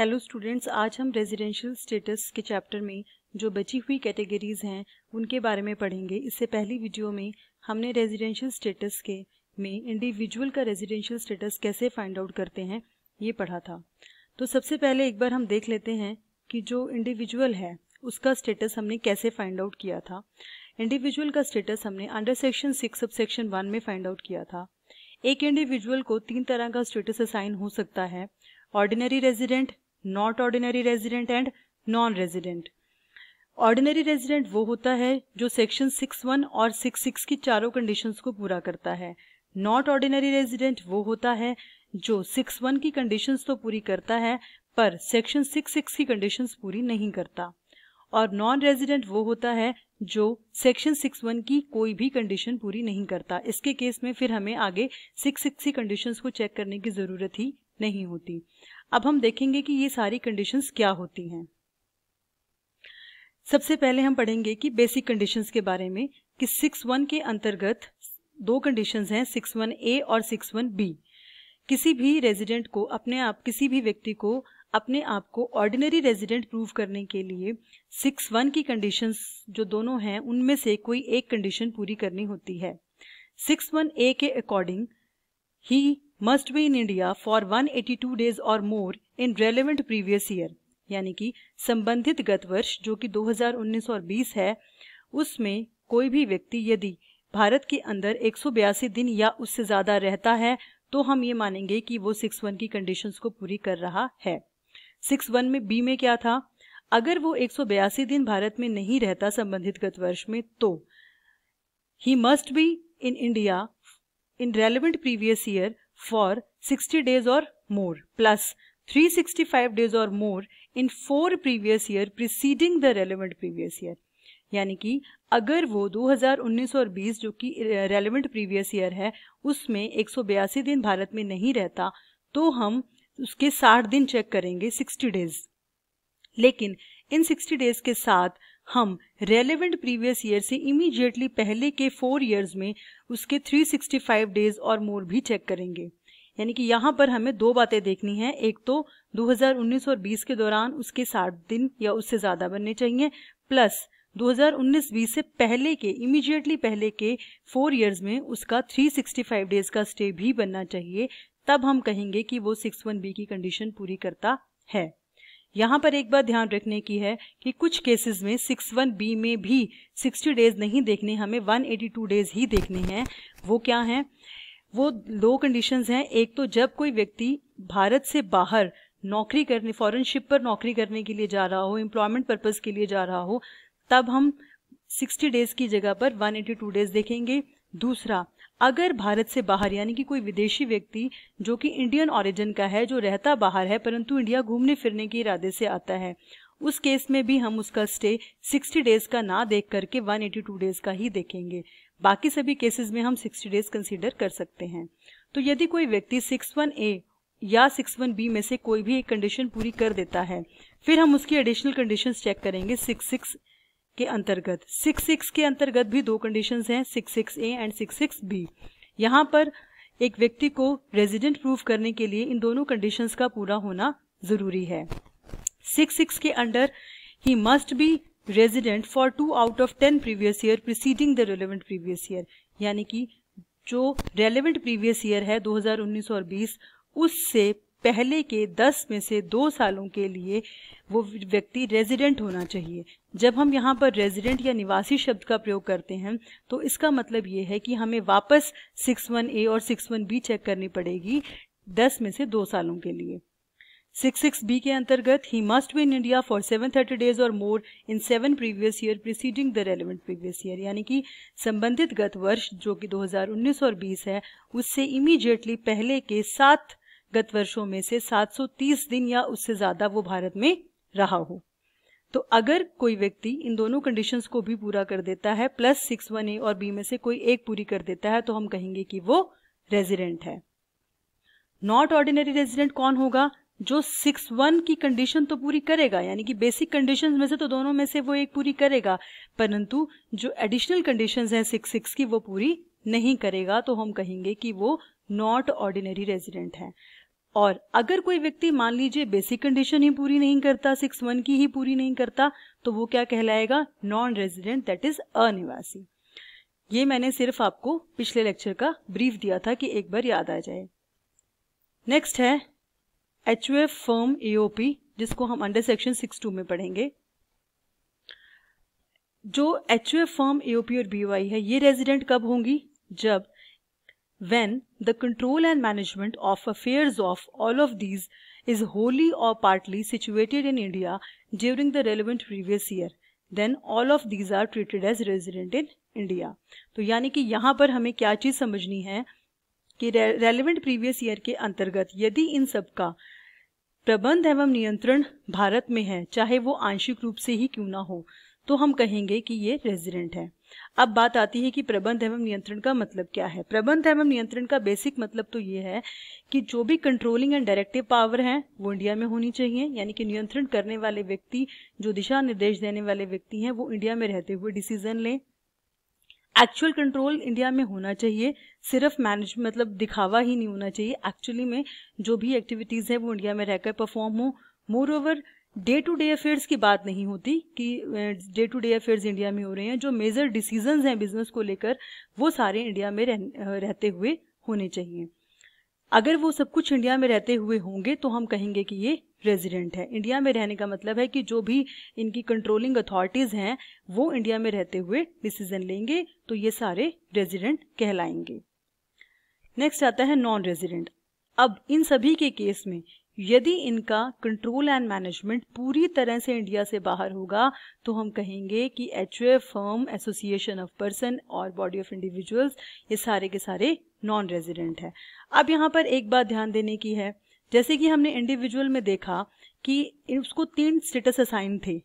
hello students आज हम residential status के चैप्टर में जो बची हुई कैटेगरीज हैं उनके बारे में पढ़ेंगे इससे पहली वीडियो में हमने रेजिडेंशियल स्टेटस के में इंडिविजुअल का रेजिडेंशियल स्टेटस कैसे फाइंड आउट करते हैं ये पढ़ा था तो सबसे पहले एक बार हम देख लेते हैं कि जो इंडिविजुअल है उसका स्टेटस हमने कैसे फाइंड आउट किया था इंडिविजुअल का स्टेटस हमने under section six sub section one में फाइंड आउट किया था एक इंडिविजुअल को तीन तरह का स्टेटस असाइन हो सकता है ordinary resident not ordinary resident and non resident ordinary resident वो होता है जो सेक्शन सिक्स वन और सिक्स सिक्स की चारों कंडीशंस को पूरा करता है नॉट ऑर्डिनरी रेजिडेंट वो होता है जो सिक्स वन की कंडीशंस तो पूरी करता है पर सेक्शन सिक्स सिक्स की कंडीशंस पूरी नहीं करता और नॉन रेजिडेंट वो होता है जो सेक्शन सिक्स वन की कोई भी कंडीशन पूरी नहीं करता इसके केस में फिर हमें आगे सिक्स सिक्स की कंडीशंस को चेक करने की ज़रूरत ही नहीं होती अब हम देखेंगे कि ये सारी कंडीशंस क्या होती हैं सबसे पहले हम पढ़ेंगे कि बेसिक कंडीशंस के बारे में कि सिक्स वन के अंतर्गत दो कंडीशंस हैं सिक्स वन ए और सिक्स वन बी किसी भी रेजिडेंट को अपने आप किसी भी व्यक्ति को अपने आप को ऑर्डिनरी रेजिडेंट प्रूव करने के लिए सिक्स वन की कंडीशंस जो दोनों हैं उनमें से कोई एक कंडीशन पूरी करनी होती है सिक्स वन ए के according he must be in India for 182 days और more in relevant previous year यानी कि संबंधित गत वर्ष जो कि 2019 और 20 है उसमें कोई भी व्यक्ति यदि भारत के अंदर एक दिन या उससे ज़्यादा रहता है तो हम ये मानेंगे कि वो सिक्स वन की कंडीशंस को पूरी कर रहा है सिक्स वन में बी में क्या था अगर वो एक दिन भारत में नहीं रहता संबंधित गत वर्ष में तो he must be in India in relevant previous year for 60 days or more plus 365 days or more in four previous year preceding the relevant previous year यानी कि अगर वो 2019 और 20 जो कि रेलिवेंट प्रीवियस ईयर है उसमें एक दिन भारत में नहीं रहता तो हम उसके 60 दिन चेक करेंगे 60 डेज लेकिन इन 60 डेज के साथ हम रेलिवेंट प्रीवियस ईयर से इमीडिएटली पहले के फोर ईयर्स में उसके 365 डेज और मोर भी चेक करेंगे यानी कि यहाँ पर हमें दो बातें देखनी है एक तो 2019 और 20 के दौरान उसके साठ दिन या उससे ज़्यादा बनने चाहिए प्लस 2019-20 से पहले के इमीडिएटली पहले के फोर ईयर्स में उसका 365 डेज का स्टे भी बनना चाहिए तब हम कहेंगे कि वो सिक्स वन बी की कंडीशन पूरी करता है यहाँ पर एक बात ध्यान रखने की है कि कुछ केसेस में 61B में भी 60 डेज नहीं देखने हमें 182 डेज ही देखने हैं वो क्या हैं वो दो कंडीशंस हैं एक तो जब कोई व्यक्ति भारत से बाहर नौकरी करने फॉरन शिप पर नौकरी करने के लिए जा रहा हो एम्प्लॉयमेंट पर्पज के लिए जा रहा हो तब हम 60 डेज की जगह पर 182 डेज देखेंगे दूसरा अगर भारत से बाहर यानी कि कोई विदेशी व्यक्ति जो कि इंडियन ओरिजिन का है जो रहता बाहर है परंतु इंडिया घूमने फिरने के इरादे से आता है उस केस में भी हम उसका स्टे 60 डेज का ना देख करके 182 डेज का ही देखेंगे बाकी सभी केसेस में हम 60 डेज कंसीडर कर सकते हैं तो यदि कोई व्यक्ति 61 ए या 61 बी में से कोई भी एक कंडीशन पूरी कर देता है फिर हम उसकी एडिशनल कंडीशंस चेक करेंगे 66 के अंतर्गत सिक्स सिक्स के अंतर्गत भी दो कंडीशंस हैं six six A and six six B यहाँ पर एक व्यक्ति को रेजिडेंट प्रूफ करने के लिए इन दोनों कंडीशंस का पूरा होना जरूरी है सिक्स सिक्स के under he must be resident for two out of ten previous year preceding the relevant previous year यानी कि जो रेलिवेंट प्रीवियस ईयर है दो और बीस उससे पहले के दस में से दो सालों के लिए वो व्यक्ति रेजिडेंट होना चाहिए जब हम यहाँ पर रेजिडेंट या निवासी शब्द का प्रयोग करते हैं तो इसका मतलब ये है कि हमें वापस सिक्स वन ए और सिक्स वन बी चेक करनी पड़ेगी दस में से दो सालों के लिए सिक्स सिक्स बी के अंतर्गत he must be in India for seven thirty days और more in seven previous year preceding the relevant previous year यानी कि संबंधित गत वर्ष जो कि 2019 और 20 है उससे इमीजिएटली पहले के सात गत वर्षों में से 730 दिन या उससे ज्यादा वो भारत में रहा हो तो अगर कोई व्यक्ति इन दोनों कंडीशंस को भी पूरा कर देता है प्लस सिक्स वन ए और बी में से कोई एक पूरी कर देता है तो हम कहेंगे कि वो रेजिडेंट है नॉट ऑर्डिनरी रेजिडेंट कौन होगा जो सिक्स वन की कंडीशन तो पूरी करेगा यानी कि बेसिक कंडीशंस में से तो दोनों में से वो एक पूरी करेगा परंतु जो एडिशनल कंडीशंस हैं सिक्स सिक्स की वो पूरी नहीं करेगा तो हम कहेंगे कि वो नॉट ऑर्डिनरी रेजिडेंट है और अगर कोई व्यक्ति मान लीजिए बेसिक कंडीशन ही पूरी नहीं करता सिक्स वन की ही पूरी नहीं करता तो वो क्या कहलाएगा नॉन रेजिडेंट दैट इज अनिवासी ये मैंने सिर्फ आपको पिछले लेक्चर का ब्रीफ दिया था कि एक बार याद आ जाए नेक्स्ट है एच फर्म एओपी जिसको हम अंडर सेक्शन सिक्स टू में पढ़ेंगे जो एच फर्म एओपी और बीवाई है ये रेजिडेंट कब होंगी जब when the control and management of affairs of all of these is wholly or partly situated in India during the relevant previous year then all of these are treated as resident in india to yani ki yahan par hame kya cheez samajhni hai ki relevant previous year ke antargat yadi in sab ka प्रबंध एवं नियंत्रण भारत में है चाहे वो आंशिक रूप से ही क्यों ना हो तो हम कहेंगे कि ये रेजिडेंट है अब बात आती है कि प्रबंध एवं नियंत्रण का मतलब क्या है प्रबंध एवं नियंत्रण का बेसिक मतलब तो ये है कि जो भी कंट्रोलिंग एंड डायरेक्टिव पावर है वो इंडिया में होनी चाहिए यानी कि नियंत्रण करने वाले व्यक्ति जो दिशा निर्देश देने वाले व्यक्ति हैं वो इंडिया में रहते हुए डिसीजन लें एक्चुअल कंट्रोल इंडिया में होना चाहिए सिर्फ मैनेज मतलब दिखावा ही नहीं होना चाहिए एक्चुअली में जो भी एक्टिविटीज है वो इंडिया में रहकर परफॉर्म हो moreover day to day affairs की बात नहीं होती कि day to day affairs India में हो रहे हैं जो मेजर डिसीजन हैं बिजनेस को लेकर वो सारे इंडिया में रह, रहते हुए होने चाहिए अगर वो सब कुछ इंडिया में रहते हुए होंगे तो हम कहेंगे कि ये रेजिडेंट है इंडिया में रहने का मतलब है कि जो भी इनकी कंट्रोलिंग अथॉरिटीज़ हैं वो इंडिया में रहते हुए डिसीजन लेंगे तो ये सारे रेजिडेंट कहलाएंगे नेक्स्ट आता है नॉन रेजिडेंट अब इन सभी के केस में यदि इनका कंट्रोल एंड मैनेजमेंट पूरी तरह से इंडिया से बाहर होगा तो हम कहेंगे कि H firm association of person और बॉडी ऑफ इंडिविजुअल्स ये सारे के सारे नॉन रेजिडेंट है अब यहाँ पर एक बात ध्यान देने की है जैसे कि हमने इंडिविजुअल में देखा कि उसको तीन स्टेटस असाइन थे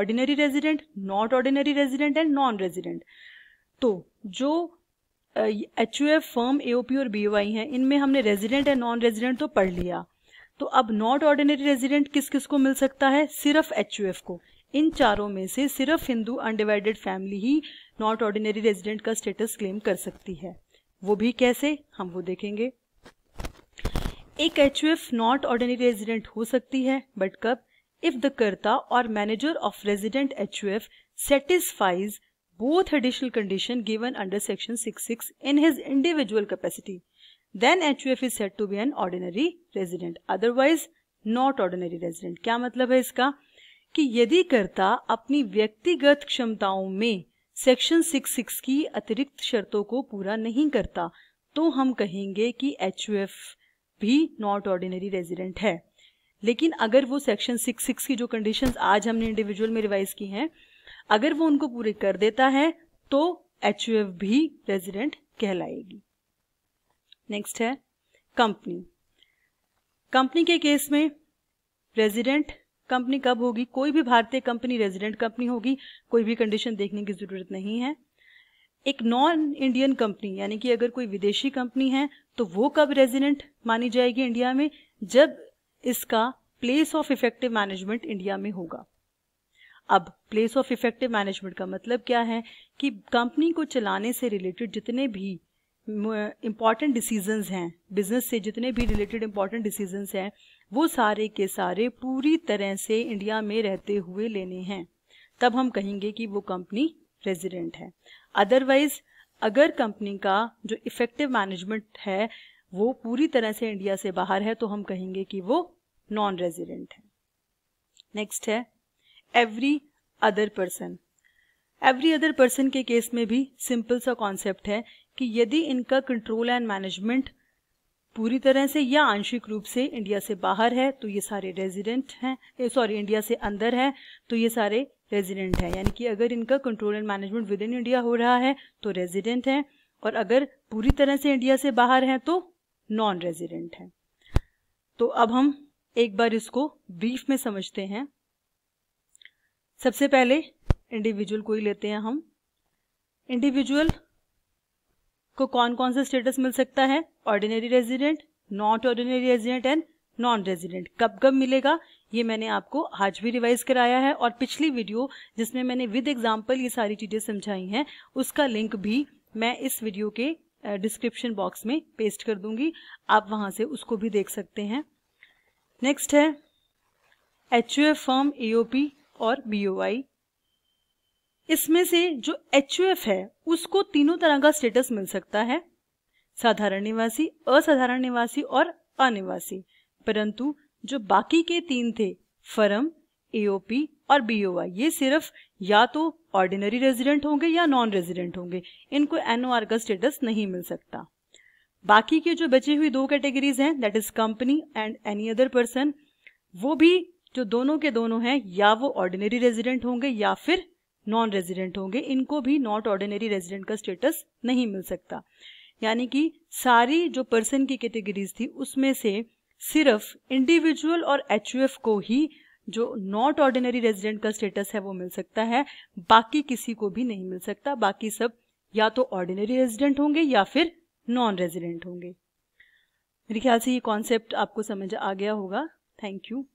ordinary resident not ordinary resident and non resident तो जो एच फर्म एओपी और बीओआई हैं इनमें हमने रेजिडेंट एंड नॉन रेजिडेंट तो पढ़ लिया तो अब नॉट ऑर्डिनरी रेजिडेंट किस किस को मिल सकता है सिर्फ एच को इन चारों में से सिर्फ हिंदू अनडिवाइडेड फैमिली ही नॉट ऑर्डिनरी रेजिडेंट का स्टेटस क्लेम कर सकती है वो भी कैसे हम वो देखेंगे एक एच नॉट ऑर्डिनरी रेजिडेंट हो सकती है बट कब इफ द कर्ता और manager of resident H U F satisfies both additional condition given under section six in his individual capacity then HUF is said to be an ordinary resident otherwise not ordinary resident क्या मतलब है इसका कि यदि कर्ता अपनी व्यक्तिगत क्षमताओं में सेक्शन 66 की अतिरिक्त शर्तों को पूरा नहीं करता तो हम कहेंगे कि HUF भी नॉट ऑर्डिनरी रेजिडेंट है लेकिन अगर वो सेक्शन 66 की जो कंडीशंस आज हमने इंडिविजुअल में रिवाइज की हैं अगर वो उनको पूरे कर देता है तो एच भी रेजिडेंट कहलाएगी नेक्स्ट है कंपनी कंपनी के केस में रेजिडेंट कंपनी कब होगी कोई भी भारतीय कंपनी रेजिडेंट कंपनी होगी कोई भी कंडीशन देखने की जरूरत नहीं है एक नॉन इंडियन कंपनी यानी कि अगर कोई विदेशी कंपनी है तो वो कब रेजिडेंट मानी जाएगी इंडिया में जब इसका place of effective management India में होगा अब प्लेस ऑफ इफेक्टिव मैनेजमेंट का मतलब क्या है कि कंपनी को चलाने से रिलेटेड जितने भी इम्पॉर्टेंट डिसीजंस हैं बिजनेस से जितने भी रिलेटेड इम्पॉर्टेंट डिसीजंस हैं वो सारे के सारे पूरी तरह से इंडिया में रहते हुए लेने हैं तब हम कहेंगे कि वो कंपनी रेजिडेंट है अदरवाइज अगर कंपनी का जो इफेक्टिव मैनेजमेंट है वो पूरी तरह से इंडिया से बाहर है तो हम कहेंगे कि वो नॉन रेजिडेंट है नेक्स्ट है every other person every other person के केस में भी सिंपल सा कॉन्सेप्ट है कि यदि इनका कंट्रोल एंड मैनेजमेंट पूरी तरह से या आंशिक रूप से इंडिया से बाहर है तो ये सारे रेजिडेंट हैं सॉरी इंडिया से अंदर है तो ये सारे रेजिडेंट हैं यानी कि अगर इनका control and management within India हो रहा है तो रेजिडेंट हैं और अगर पूरी तरह से इंडिया से बाहर हैं तो नॉन रेजिडेंट हैं तो अब हम एक बार इसको ब्रीफ में समझते हैं सबसे पहले इंडिविजुअल को ही लेते हैं हम इंडिविजुअल को कौन कौन सा स्टेटस मिल सकता है ordinary resident not ordinary resident and non resident कब कब मिलेगा ये मैंने आपको आज भी रिवाइज कराया है और पिछली वीडियो जिसमें मैंने विद एग्जाम्पल ये सारी चीजें समझाई हैं उसका लिंक भी मैं इस वीडियो के डिस्क्रिप्शन बॉक्स में पेस्ट कर दूंगी आप वहां से उसको भी देख सकते हैं नेक्स्ट है एच फर्म ईओपी और बीओआई इसमें से जो एच है उसको तीनों तरह का स्टेटस मिल सकता है साधारण निवासी असाधारण निवासी और अनिवासी परंतु जो बाकी के तीन थे फर्म एओपी और बीओवाई ये सिर्फ या तो ऑर्डिनरी रेजिडेंट होंगे या नॉन रेजिडेंट होंगे इनको एनओआर का स्टेटस नहीं मिल सकता बाकी के जो बची हुई दो कैटेगरीज हैं that is company and any other person वो भी जो दोनों के दोनों हैं या वो ऑर्डिनरी रेजिडेंट होंगे या फिर नॉन रेजिडेंट होंगे इनको भी नॉट ऑर्डिनरी रेजिडेंट का स्टेटस नहीं मिल सकता यानी कि सारी जो पर्सन की कैटेगरीज थी उसमें से सिर्फ इंडिविजुअल और एच को ही जो नॉट ऑर्डिनरी रेजिडेंट का स्टेटस है वो मिल सकता है बाकी किसी को भी नहीं मिल सकता बाकी सब या तो ऑर्डिनरी रेजिडेंट होंगे या फिर नॉन रेजिडेंट होंगे मेरे ख्याल से ये कॉन्सेप्ट आपको समझ आ गया होगा थैंक यू